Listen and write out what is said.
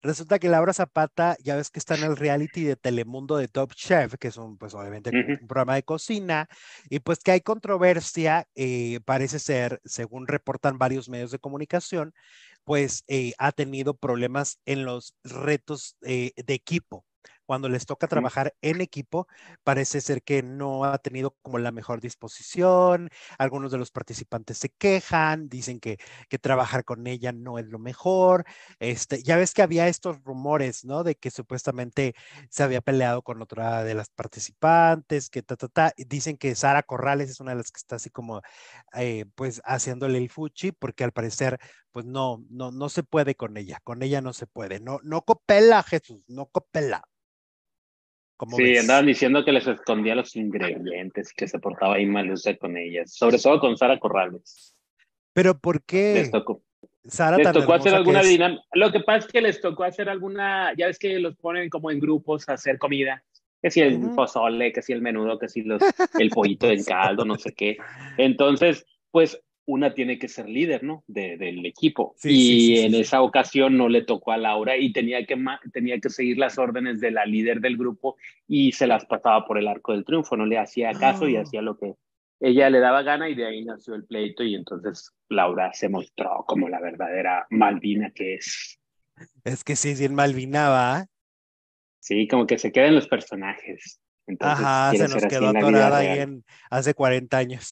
Resulta que Laura Zapata, ya ves que está en el reality de Telemundo de Top Chef, que es un, pues obviamente, un programa de cocina, y pues que hay controversia, eh, parece ser, según reportan varios medios de comunicación, pues eh, ha tenido problemas en los retos eh, de equipo cuando les toca trabajar en equipo, parece ser que no ha tenido como la mejor disposición, algunos de los participantes se quejan, dicen que, que trabajar con ella no es lo mejor, este, ya ves que había estos rumores, ¿no? De que supuestamente se había peleado con otra de las participantes, que ta, ta, ta, dicen que Sara Corrales es una de las que está así como, eh, pues, haciéndole el fuchi, porque al parecer, pues, no, no, no se puede con ella, con ella no se puede, no, no copela, Jesús, no copela sí, andaban diciendo que les escondía los ingredientes, que se portaba ahí usted con ellas, sobre todo con Sara Corrales. Pero ¿por qué? Les tocó, Sara les tocó hacer alguna dinámica. Lo que pasa es que les tocó hacer alguna, ya ves que los ponen como en grupos a hacer comida que si el pozole, que si el menudo, que si los, el pollito del caldo, no sé qué. Entonces, pues una tiene que ser líder, ¿no? De, del equipo. y en esa ocasión no le tocó a Laura y tenía que, tenía que seguir las órdenes de la líder del grupo y se las pasaba por el arco del triunfo, no le hacía caso y ah. hacía lo que ella le daba gana y de ahí nació el pleito y entonces Laura se mostró como la verdadera Malvina que es. Es que sí, bien Malvinaba. ¿ah? Sí, como que se quedan los personajes. Ajá, se nos quedó atorada ahí en, hace 40 años.